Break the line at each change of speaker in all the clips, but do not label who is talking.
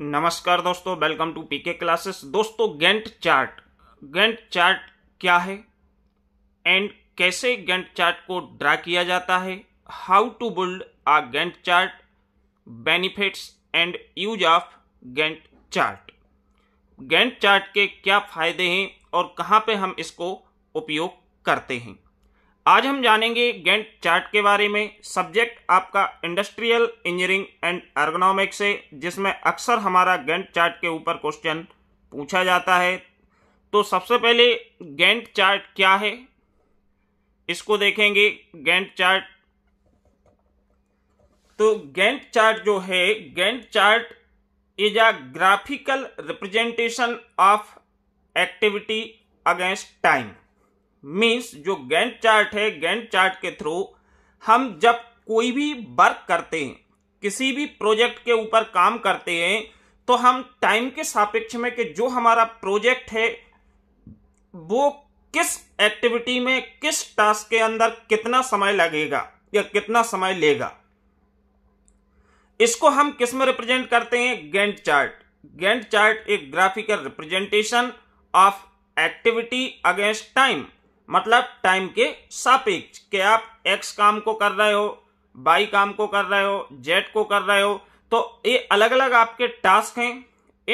नमस्कार दोस्तों welcome to PK classes दोस्तों गेंट चार्ट गेंट चार्ट क्या है एंड कैसे गेंट चार्ट को ड्रा किया जाता है how to build a Gantt chart benefits and use of Gantt chart Gantt chart के क्या फायदे हैं और कहाँ पे हम इसको उपयोग करते हैं आज हम जानेंगे गेंट चार्ट के बारे में सब्जेक्ट आपका इंडस्ट्रियल इंजीनियरिंग एंड एर्गोनॉमिक्स है जिसमें अक्सर हमारा गेंट चार्ट के ऊपर क्वेश्चन पूछा जाता है तो सबसे पहले गेंट चार्ट क्या है इसको देखेंगे गेंट चार्ट तो गेंट चार्ट जो है Gantt chart is a graphical representation of activity against time means जो गैंट चार्ट है गैंट चार्ट के थ्रू हम जब कोई भी वर्क करते हैं किसी भी प्रोजेक्ट के ऊपर काम करते हैं तो हम टाइम के सापेक्ष में कि जो हमारा प्रोजेक्ट है वो किस एक्टिविटी में किस टास्क के अंदर कितना समय लगेगा या कितना समय लेगा इसको हम किस में रिप्रेजेंट करते हैं गेंट चार्ट गेंट चार्ट एक graphical representation of activity against time मतलब टाइम के सापेक्ष के आप एक्स काम को कर रहे हो बाई काम को कर रहे हो जेड को कर रहे हो तो ये अलग अलग आपके टास्क हैं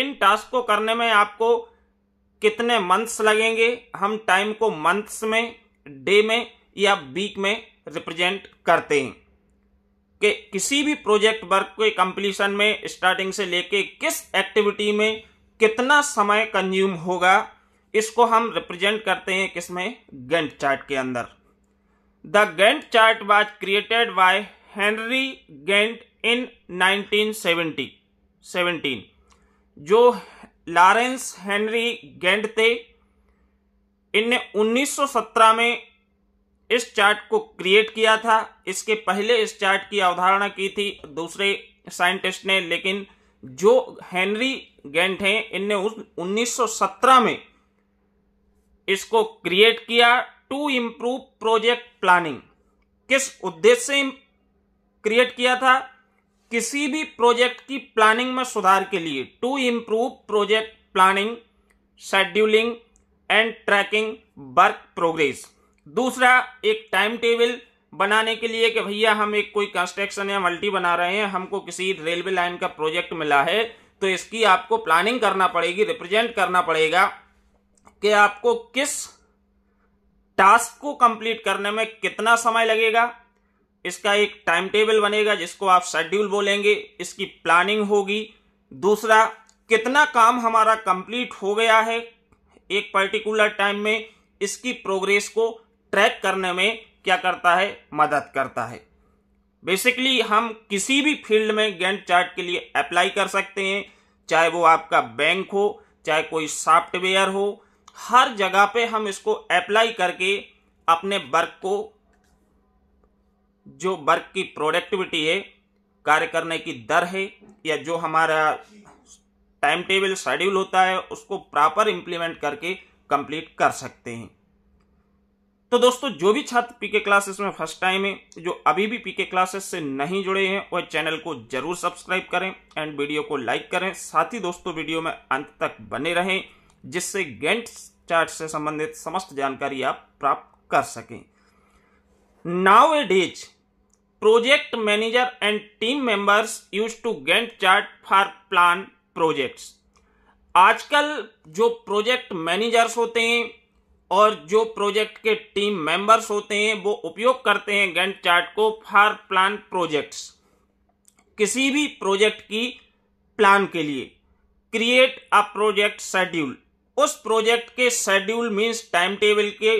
इन टास्क को करने में आपको कितने मंथ्स लगेंगे हम टाइम को मंथ्स में डे में या वीक में रिप्रेजेंट करते हैं कि किसी भी प्रोजेक्ट वर्क के कंप्लीशन में स्टार्टिंग से लेके किस एक्टिविटी में कितना समय कंज्यूम होगा इसको हम रिप्रेजेंट करते हैं किसमें गेंट चार्ट के अंदर the Gantt chart was created by Henry Gantt in 1970 17 जो लॉरेंस हेनरी गेंट थे इनने 1917 में इस चार्ट को क्रिएट किया था इसके पहले इस चार्ट की अवधारणा की थी दूसरे साइंटिस्ट ने लेकिन जो हेनरी गेंट हैं इनने उस 1917 में इसको क्रिएट किया टू इम्प्रूव प्रोजेक्ट प्लानिंग किस उद्देश्य से क्रिएट किया था किसी भी प्रोजेक्ट की प्लानिंग में सुधार के लिए to improve project planning scheduling and tracking work progress दूसरा एक टाइम टेबल बनाने के लिए कि भैया हम एक कोई कंस्ट्रक्शन या मल्टी बना रहे हैं हमको किसी रेलवे लाइन का प्रोजेक्ट मिला है तो इसकी आपको प्लानिंग करना पड़ेगी रिप्रेजेंट करना पड़ेगा कि आपको किस टास्क को कंप्लीट करने में कितना समय लगेगा इसका एक टाइम टेबल बनेगा जिसको आप शेड्यूल बोलेंगे इसकी प्लानिंग होगी दूसरा कितना काम हमारा कंप्लीट हो गया है एक पर्टिकुलर टाइम में इसकी प्रोग्रेस को ट्रैक करने में क्या करता है मदद करता है बेसिकली हम किसी भी फील्ड में गेंट चार्ट के लिए अप्लाई कर सकते हैं चाहे वो आपका बैंक हो चाहे कोई सॉफ्टवेयर हो हर जगह पे हम इसको अप्लाई करके अपने वर्क को जो वर्क की प्रोडक्टिविटी है कार्य करने की दर है या जो हमारा टाइम टेबल शेड्यूल होता है उसको प्रॉपर इंप्लीमेंट करके कंप्लीट कर सकते हैं तो दोस्तों जो भी छात्र पीके क्लासेस में फर्स्ट टाइम है जो अभी भी पीके क्लासेस से नहीं जुड़े हैं वह चैनल को जरूर सब्सक्राइब करें एंड वीडियो को लाइक करें साथ ही दोस्तों वीडियो में अंत तक बने रहें जिससे गेंट चार्ट से संबंधित समस्त जानकारी आप प्राप्त कर सकें nowadays project manager and team members use to Gantt chart for plan projects आजकल जो प्रोजेक्ट मैनेजर्स होते हैं और जो प्रोजेक्ट के टीम मेंबर्स होते हैं वो उपयोग करते हैं गेंट चार्ट को फॉर प्लान प्रोजेक्ट्स किसी भी प्रोजेक्ट की प्लान के लिए क्रिएट अ प्रोजेक्ट शेड्यूल उस प्रोजेक्ट के शेड्यूल मीन्स टाइम टेबल के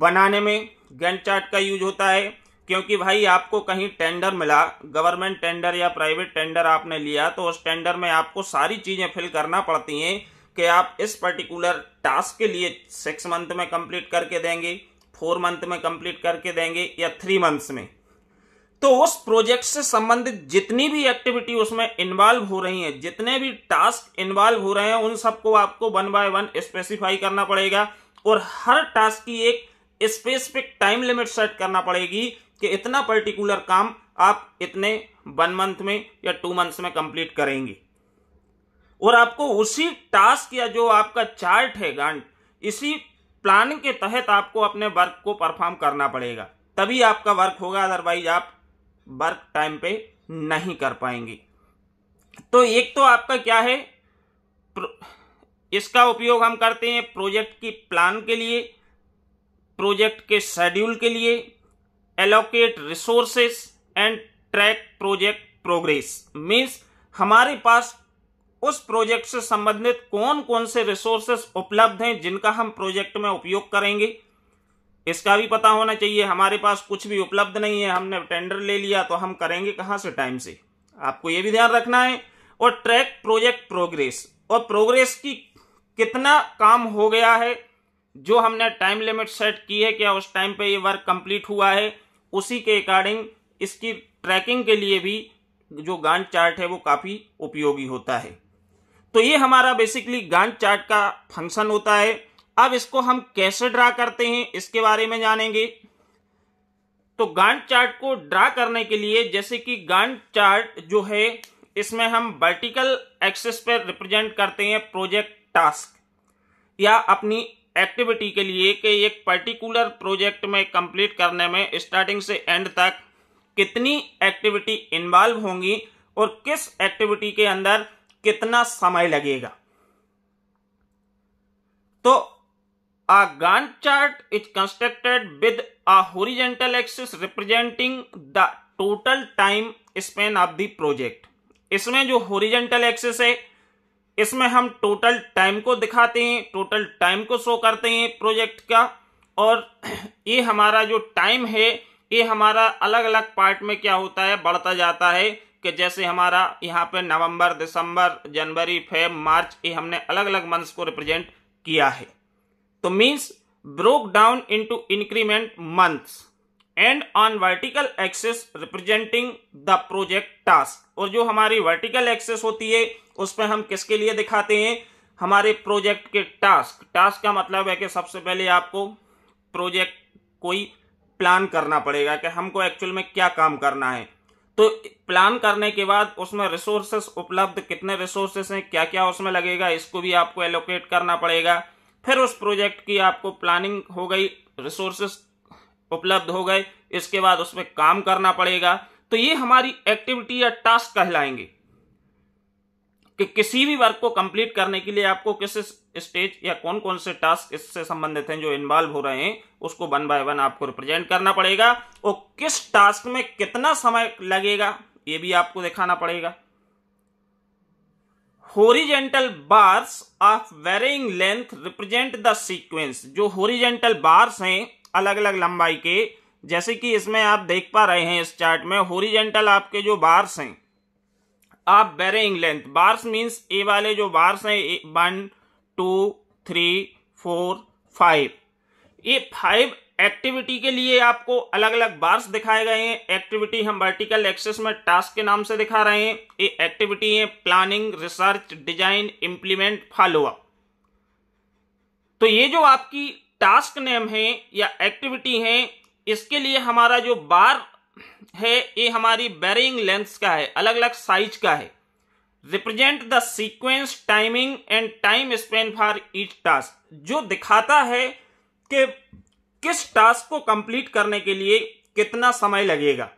बनाने में गैन चार्ट का यूज होता है क्योंकि भाई आपको कहीं टेंडर मिला गवर्नमेंट टेंडर या प्राइवेट टेंडर आपने लिया तो उस टेंडर में आपको सारी चीज़ें फिल करना पड़ती हैं कि आप इस पर्टिकुलर टास्क के लिए सिक्स मंथ में कंप्लीट करके देंगे फोर मंथ में कंप्लीट करके देंगे या थ्री मंथ्स में तो उस प्रोजेक्ट से संबंधित जितनी भी एक्टिविटी उसमें इन्वॉल्व हो रही है जितने भी टास्क इन्वॉल्व हो रहे हैं उन सबको आपको वन बाय वन स्पेसिफाई करना पड़ेगा और हर टास्क की एक स्पेसिफिक टाइम लिमिट सेट करना पड़ेगी कि इतना पर्टिकुलर काम आप इतने वन मंथ में या टू मंथ्स में कंप्लीट करेंगे और आपको उसी टास्क या जो आपका चार्ट है गांड इसी प्लान के तहत आपको अपने वर्क को परफॉर्म करना पड़ेगा तभी आपका वर्क होगा अदरवाइज आप वर्क टाइम पे नहीं कर पाएंगी तो एक तो आपका क्या है इसका उपयोग हम करते हैं प्रोजेक्ट की प्लान के लिए प्रोजेक्ट के शेड्यूल के लिए allocate resources and track project progress means हमारे पास उस प्रोजेक्ट से संबंधित कौन कौन से रिसोर्सेस उपलब्ध हैं जिनका हम प्रोजेक्ट में उपयोग करेंगे इसका भी पता होना चाहिए हमारे पास कुछ भी उपलब्ध नहीं है हमने टेंडर ले लिया तो हम करेंगे कहाँ से टाइम से आपको ये भी ध्यान रखना है और ट्रैक प्रोजेक्ट प्रोग्रेस और प्रोग्रेस की कितना काम हो गया है जो हमने टाइम लिमिट सेट की है क्या उस टाइम पे ये वर्क कंप्लीट हुआ है उसी के अकॉर्डिंग इसकी ट्रैकिंग के लिए भी जो गांड चार्ट है वो काफ़ी उपयोगी होता है तो ये हमारा बेसिकली गांड चार्ट का फंक्शन होता है अब इसको हम कैसे ड्रा करते हैं इसके बारे में जानेंगे तो गांड चार्ट को ड्रा करने के लिए जैसे कि गांड चार्ट जो है इसमें हम वर्टिकल एक्सेस पर रिप्रेजेंट करते हैं प्रोजेक्ट टास्क या अपनी एक्टिविटी के लिए कि एक पर्टिकुलर प्रोजेक्ट में कंप्लीट करने में स्टार्टिंग से एंड तक कितनी एक्टिविटी इन्वॉल्व होंगी और किस एक्टिविटी के अंदर कितना समय लगेगा तो A Gantt chart is constructed with a horizontal axis representing the total time span of the project. इसमें जो horizontal axis है इसमें हम टोटल टाइम को दिखाते हैं टोटल टाइम को शो करते हैं प्रोजेक्ट का और ये हमारा जो टाइम है ये हमारा अलग अलग पार्ट में क्या होता है बढ़ता जाता है कि जैसे हमारा यहाँ पे नवंबर दिसंबर जनवरी फेब मार्च ये हमने अलग अलग मंथ्स को रिप्रेजेंट किया है तो means down into increment months and on vertical axis representing the project task और जो हमारी वर्टिकल एक्सेस होती है उसमें हम किसके लिए दिखाते हैं हमारे प्रोजेक्ट के टास्क टास्क का मतलब है कि सबसे पहले आपको प्रोजेक्ट कोई प्लान करना पड़ेगा कि हमको एक्चुअल में क्या काम करना है तो प्लान करने के बाद उसमें रिसोर्सेस उपलब्ध कितने रिसोर्सेस हैं क्या क्या उसमें लगेगा इसको भी आपको एलोकेट करना पड़ेगा फिर उस प्रोजेक्ट की आपको प्लानिंग हो गई रिसोर्सेस उपलब्ध हो गए इसके बाद उसमें काम करना पड़ेगा तो ये हमारी एक्टिविटी या टास्क कहलाएंगे कि किसी भी वर्क को कंप्लीट करने के लिए आपको किस स्टेज या कौन कौन से टास्क इससे संबंधित हैं जो इन्वॉल्व हो रहे हैं उसको वन बाय वन आपको रिप्रेजेंट करना पड़ेगा और किस टास्क में कितना समय लगेगा ये भी आपको दिखाना पड़ेगा horizontal bars of varying length represent the sequence जो होरिजेंटल बार्स हैं अलग अलग लंबाई के जैसे कि इसमें आप देख पा रहे हैं इस चार्ट में होरिजेंटल आपके जो बार्स हैं आप बेरिंग लेंथ बार्स मीन्स ए वाले जो बार्स हैं one two three four five ये फाइव एक्टिविटी के लिए आपको अलग अलग बार्स दिखाए गए हैं एक्टिविटी हम वर्टिकल एक्सेस में टास्क के नाम से दिखा रहे हैं ये एक्टिविटी है planning research design implement follow up तो ये जो आपकी टास्क नेम है या एक्टिविटी है इसके लिए हमारा जो बार है ये हमारी बैरिंग लेंथ का है अलग अलग साइज का है represent the sequence timing and time spend for each task जो दिखाता है कि किस टास्क को कंप्लीट करने के लिए कितना समय लगेगा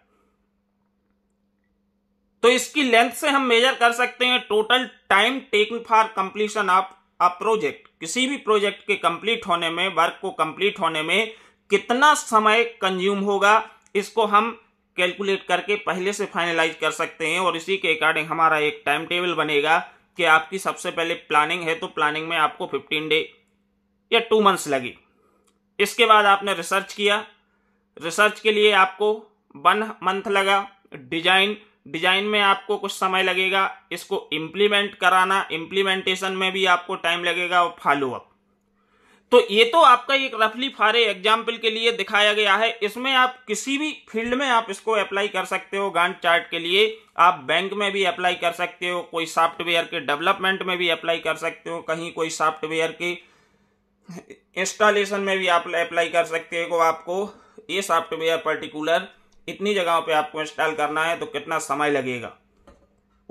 तो इसकी लेंथ से हम मेजर कर सकते हैं total time taken for completion of a project किसी भी प्रोजेक्ट के कंप्लीट होने में वर्क को कंप्लीट होने में कितना समय कंज्यूम होगा इसको हम कैलकुलेट करके पहले से फाइनलाइज कर सकते हैं और इसी के अकॉर्डिंग हमारा एक टाइम टेबल बनेगा कि आपकी सबसे पहले प्लानिंग है तो प्लानिंग में आपको फिफ्टीन डे या टू मंथ्स लगे इसके बाद आपने रिसर्च किया रिसर्च के लिए आपको वन मंथ लगा डिजाइन डिजाइन में आपको कुछ समय लगेगा इसको इम्प्लीमेंट कराना इम्प्लीमेंटेशन में भी आपको टाइम लगेगा और फॉलोअप तो ये तो आपका एक रफली फारे एग्जाम्पल के लिए दिखाया गया है इसमें आप किसी भी फील्ड में आप इसको अप्लाई कर सकते हो गांड चार्ट के लिए आप बैंक में भी अप्लाई कर सकते हो कोई सॉफ्टवेयर के डेवलपमेंट में भी अप्लाई कर सकते हो कहीं कोई सॉफ्टवेयर के इंस्टॉलेशन में भी आप अप्लाई कर सकते हो आपको ये सॉफ्टवेयर पर्टिकुलर इतनी जगहों पे आपको इंस्टॉल करना है तो कितना समय लगेगा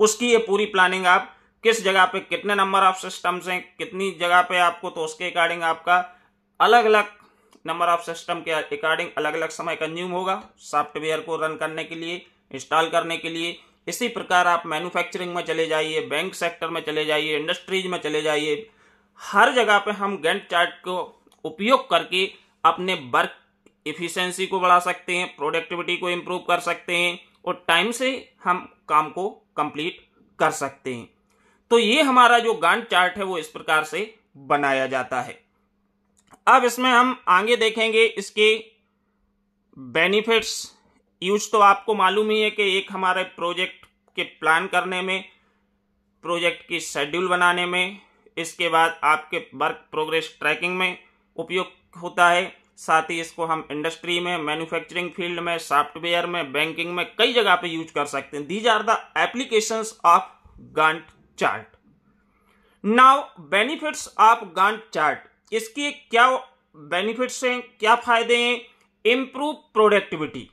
उसकी ये पूरी प्लानिंग आप किस जगह पे कितने नंबर ऑफ सिस्टम्स हैं कितनी जगह पे आपको तो उसके अकॉर्डिंग आपका अलग अलग नंबर ऑफ सिस्टम के अकॉर्डिंग अलग अलग समय कंज्यूम होगा सॉफ्टवेयर को रन करने के लिए इंस्टॉल करने के लिए इसी प्रकार आप मैन्युफैक्चरिंग में चले जाइए बैंक सेक्टर में चले जाइए इंडस्ट्रीज में चले जाइए हर जगह पे हम गेंट चार्ट को उपयोग करके अपने वर्क इफिशेंसी को बढ़ा सकते हैं प्रोडक्टिविटी को इम्प्रूव कर सकते हैं और टाइम से हम काम को कंप्लीट कर सकते हैं तो ये हमारा जो गांड चार्ट है वो इस प्रकार से बनाया जाता है अब इसमें हम आगे देखेंगे इसके बेनिफिट्स यूज तो आपको मालूम ही है कि एक हमारे प्रोजेक्ट के प्लान करने में प्रोजेक्ट की शेड्यूल बनाने में इसके बाद आपके वर्क प्रोग्रेस ट्रैकिंग में उपयोग होता है साथ ही इसको हम इंडस्ट्री में मैन्युफैक्चरिंग फील्ड में सॉफ्टवेयर में बैंकिंग में कई जगह पे यूज कर सकते हैं these are the applications of Gantt chart now benefits of Gantt chart इसके क्या बेनिफिट्स हैं क्या फायदे हैं इंप्रूव प्रोडक्टिविटी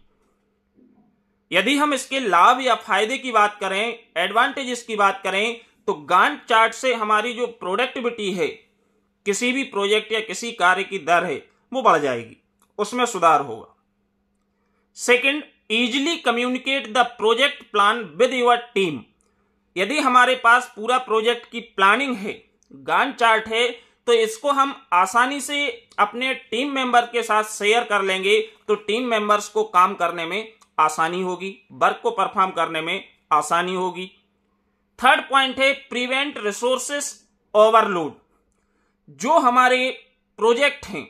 यदि हम इसके लाभ या फायदे की बात करें एडवांटेजेस की बात करें तो गांट चार्ट से हमारी जो प्रोडक्टिविटी है किसी भी प्रोजेक्ट या किसी कार्य की दर है वो बढ़ जाएगी उसमें सुधार होगा second easily communicate the project plan with your team यदि हमारे पास पूरा प्रोजेक्ट की प्लानिंग है गान चार्ट है तो इसको हम आसानी से अपने टीम मेंबर के साथ शेयर कर लेंगे तो टीम मेंबर्स को काम करने में आसानी होगी वर्क को परफॉर्म करने में आसानी होगी थर्ड पॉइंट है प्रिवेंट रिसोर्सेस ओवरलोड जो हमारे प्रोजेक्ट हैं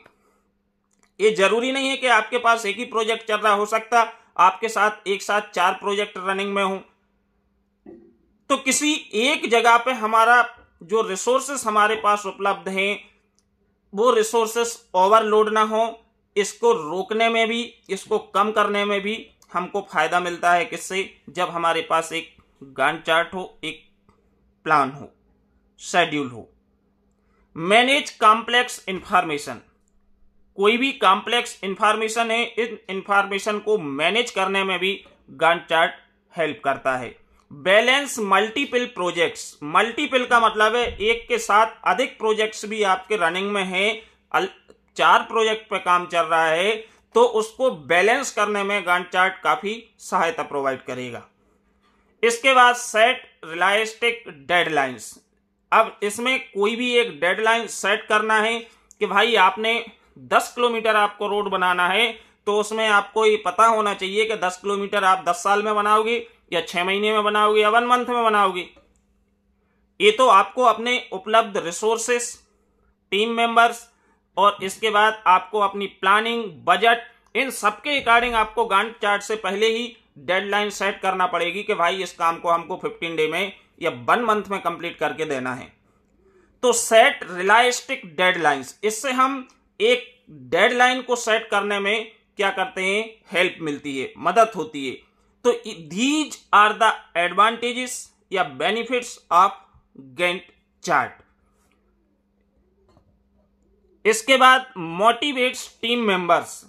ये जरूरी नहीं है कि आपके पास एक ही प्रोजेक्ट चल रहा हो सकता आपके साथ एक साथ चार प्रोजेक्ट रनिंग में हो तो किसी एक जगह पे हमारा जो रिसोर्सेस हमारे पास उपलब्ध हैं वो रिसोर्सेस ओवरलोड ना हो इसको रोकने में भी इसको कम करने में भी हमको फायदा मिलता है किससे जब हमारे पास एक गान चार्ट हो एक प्लान हो शेड्यूल हो मैनेज कॉम्प्लेक्स इंफॉर्मेशन कोई भी कॉम्प्लेक्स इंफॉर्मेशन है इन इंफॉर्मेशन को मैनेज करने में भी गान चार्ट हेल्प करता है बैलेंस मल्टीपल प्रोजेक्ट्स मल्टीपल का मतलब है एक के साथ अधिक प्रोजेक्ट्स भी आपके रनिंग में है चार प्रोजेक्ट पर काम चल रहा है तो उसको बैलेंस करने में गांड चार्ट काफी सहायता प्रोवाइड करेगा इसके बाद सेट रिलायस्टिक डेडलाइंस अब इसमें कोई भी एक डेडलाइन सेट करना है कि भाई आपने 10 किलोमीटर आपको रोड बनाना है तो उसमें आपको ये पता होना चाहिए कि 10 किलोमीटर आप 10 साल में बनाओगी या 6 महीने में बनाओगी या वन मंथ में बनाओगी ये तो आपको अपने उपलब्ध रिसोर्सेस टीम मेंबर्स और इसके बाद आपको अपनी प्लानिंग बजट इन सबके अकॉर्डिंग आपको गांड चार्ट से पहले ही डेडलाइन सेट करना पड़ेगी कि भाई इस काम को हमको फिफ्टीन डे में या वन मंथ में कंप्लीट करके देना है तो सेट रिलायस्टिक डेडलाइंस इससे हम एक डेडलाइन को सेट करने में क्या करते हैं हेल्प मिलती है मदद होती है तो दीज आर द एडवांटेजेस या बेनिफिट्स ऑफ गेंट चार्ट इसके बाद मोटिवेट्स टीम मेंबर्स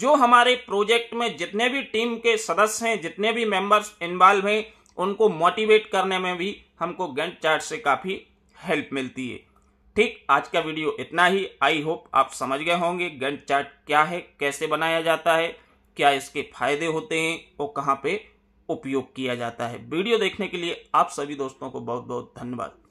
जो हमारे प्रोजेक्ट में जितने भी टीम के सदस्य हैं जितने भी मेंबर्स इन्वॉल्व हैं उनको मोटिवेट करने में भी हमको गेंट चार्ट से काफ़ी हेल्प मिलती है ठीक आज का वीडियो इतना ही आई होप आप समझ गए होंगे गेंट चार्ट क्या है कैसे बनाया जाता है क्या इसके फायदे होते हैं और कहाँ पे उपयोग किया जाता है वीडियो देखने के लिए आप सभी दोस्तों को बहुत बहुत धन्यवाद